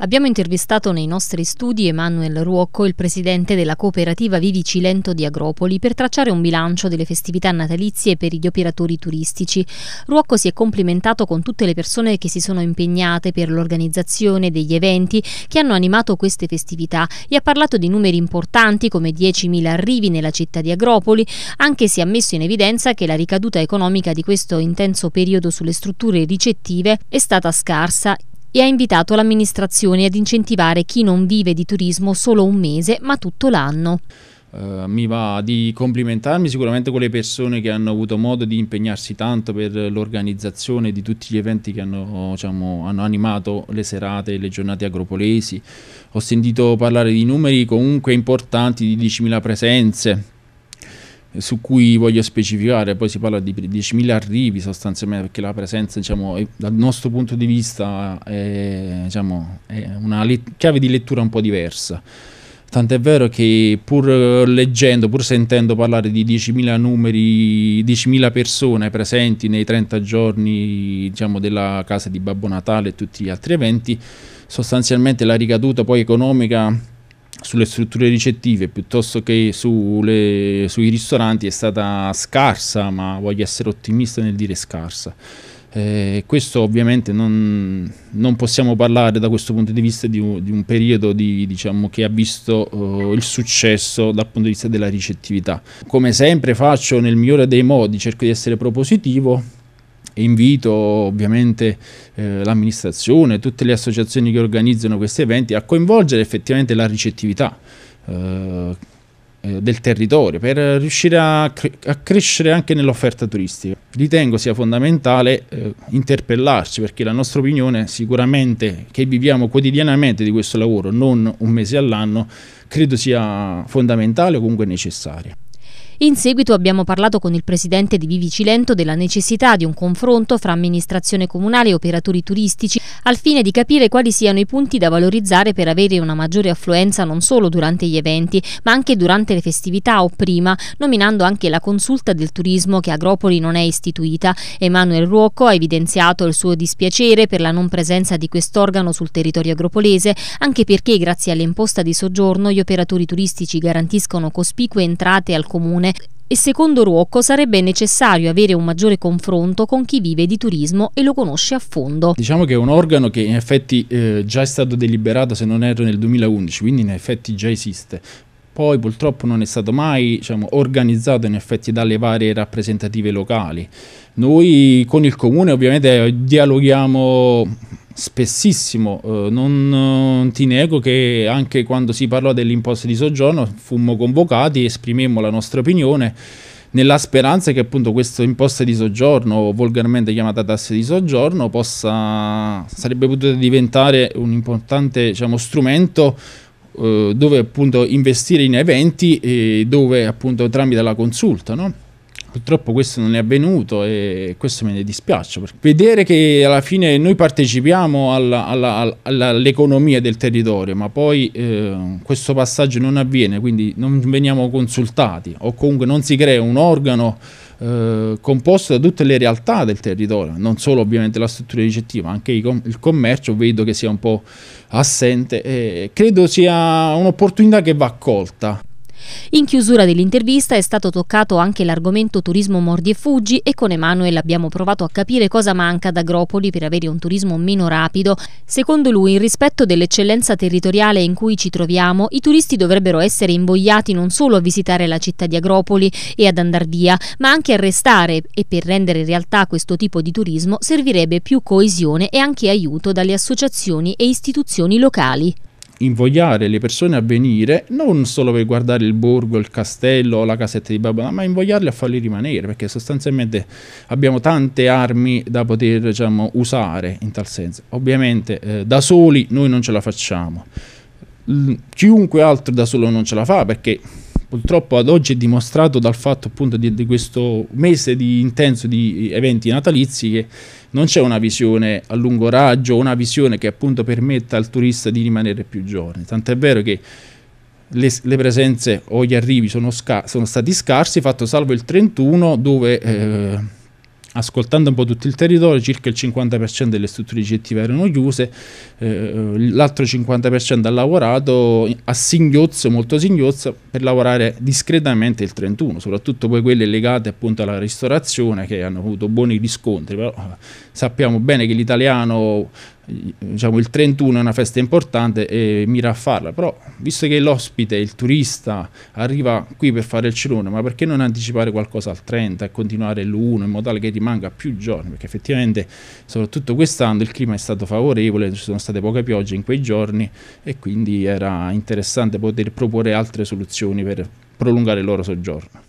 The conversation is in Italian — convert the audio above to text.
Abbiamo intervistato nei nostri studi Emanuele Ruocco, il presidente della cooperativa Vivi Cilento di Agropoli, per tracciare un bilancio delle festività natalizie per gli operatori turistici. Ruocco si è complimentato con tutte le persone che si sono impegnate per l'organizzazione degli eventi che hanno animato queste festività e ha parlato di numeri importanti come 10.000 arrivi nella città di Agropoli, anche se ha messo in evidenza che la ricaduta economica di questo intenso periodo sulle strutture ricettive è stata scarsa e ha invitato l'amministrazione ad incentivare chi non vive di turismo solo un mese ma tutto l'anno. Uh, mi va di complimentarmi sicuramente con le persone che hanno avuto modo di impegnarsi tanto per l'organizzazione di tutti gli eventi che hanno, diciamo, hanno animato le serate e le giornate agropolesi. Ho sentito parlare di numeri comunque importanti di 10.000 presenze su cui voglio specificare, poi si parla di 10.000 arrivi sostanzialmente perché la presenza diciamo, è, dal nostro punto di vista è, diciamo, è una chiave di lettura un po' diversa. Tant'è vero che pur leggendo, pur sentendo parlare di 10.000 numeri, 10.000 persone presenti nei 30 giorni diciamo, della casa di Babbo Natale e tutti gli altri eventi, sostanzialmente la ricaduta poi economica sulle strutture ricettive piuttosto che sulle, sui ristoranti è stata scarsa, ma voglio essere ottimista nel dire scarsa. Eh, questo ovviamente non, non, possiamo parlare da questo punto di vista di un, di un periodo di, diciamo, che ha visto eh, il successo dal punto di vista della ricettività. Come sempre faccio nel migliore dei modi, cerco di essere propositivo, invito ovviamente eh, l'amministrazione, tutte le associazioni che organizzano questi eventi a coinvolgere effettivamente la ricettività eh, eh, del territorio per riuscire a, cre a crescere anche nell'offerta turistica. Ritengo sia fondamentale eh, interpellarci perché la nostra opinione sicuramente che viviamo quotidianamente di questo lavoro, non un mese all'anno, credo sia fondamentale o comunque necessaria. In seguito abbiamo parlato con il presidente di Vivi Cilento della necessità di un confronto fra amministrazione comunale e operatori turistici al fine di capire quali siano i punti da valorizzare per avere una maggiore affluenza non solo durante gli eventi ma anche durante le festività o prima, nominando anche la consulta del turismo che Agropoli non è istituita. Emanuele Ruocco ha evidenziato il suo dispiacere per la non presenza di quest'organo sul territorio agropolese anche perché grazie all'imposta di soggiorno gli operatori turistici garantiscono cospicue entrate al comune e secondo Ruocco sarebbe necessario avere un maggiore confronto con chi vive di turismo e lo conosce a fondo. Diciamo che è un organo che in effetti eh, già è stato deliberato se non erro nel 2011, quindi in effetti già esiste poi purtroppo non è stato mai diciamo, organizzato in effetti dalle varie rappresentative locali. Noi con il comune ovviamente dialoghiamo spessissimo. Eh, non eh, ti nego che anche quando si parlò dell'imposta di soggiorno fummo convocati, esprimemmo la nostra opinione nella speranza che appunto questa imposta di soggiorno, volgarmente chiamata tassa di soggiorno, possa, sarebbe potuta diventare un importante diciamo, strumento eh, dove appunto investire in eventi e dove appunto tramite la consulta, no? Purtroppo questo non è avvenuto e questo me ne dispiace. Vedere che alla fine noi partecipiamo all'economia del territorio, ma poi eh, questo passaggio non avviene, quindi non veniamo consultati o comunque non si crea un organo eh, composto da tutte le realtà del territorio, non solo ovviamente la struttura ricettiva, anche com il commercio vedo che sia un po' assente. Eh, credo sia un'opportunità che va accolta. In chiusura dell'intervista è stato toccato anche l'argomento turismo mordi e fuggi e con Emanuel abbiamo provato a capire cosa manca ad Agropoli per avere un turismo meno rapido. Secondo lui, in rispetto dell'eccellenza territoriale in cui ci troviamo, i turisti dovrebbero essere invogliati non solo a visitare la città di Agropoli e ad andar via, ma anche a restare e per rendere realtà questo tipo di turismo servirebbe più coesione e anche aiuto dalle associazioni e istituzioni locali invogliare le persone a venire non solo per guardare il borgo, il castello o la casetta di Babbo, ma invogliarli a farli rimanere perché sostanzialmente abbiamo tante armi da poter diciamo, usare in tal senso. Ovviamente eh, da soli noi non ce la facciamo, chiunque altro da solo non ce la fa perché purtroppo ad oggi è dimostrato dal fatto appunto di, di questo mese di intenso di eh, eventi natalizi che non c'è una visione a lungo raggio, una visione che appunto permetta al turista di rimanere più giovane. Tant'è vero che le, le, presenze o gli arrivi sono, sono, stati scarsi, fatto salvo il 31 dove eh, ascoltando un po' tutto il territorio, circa il 50% delle strutture ricettive erano chiuse, eh, eh l'altro 50% ha lavorato a singhiozzo, molto singhiozzo, per lavorare discretamente il 31, soprattutto poi quelle legate appunto alla ristorazione che hanno avuto buoni riscontri, però sappiamo bene che l'italiano diciamo, il 31 è una festa importante e mira a farla, però visto che l'ospite, il turista, arriva qui per fare il cirone, ma perché non anticipare qualcosa al 30 e continuare l'1 in modo tale che rimanga più giorni? Perché effettivamente, soprattutto quest'anno, il clima è stato favorevole, ci sono state poche piogge in quei giorni e quindi era interessante poter proporre altre soluzioni per prolungare il loro soggiorno.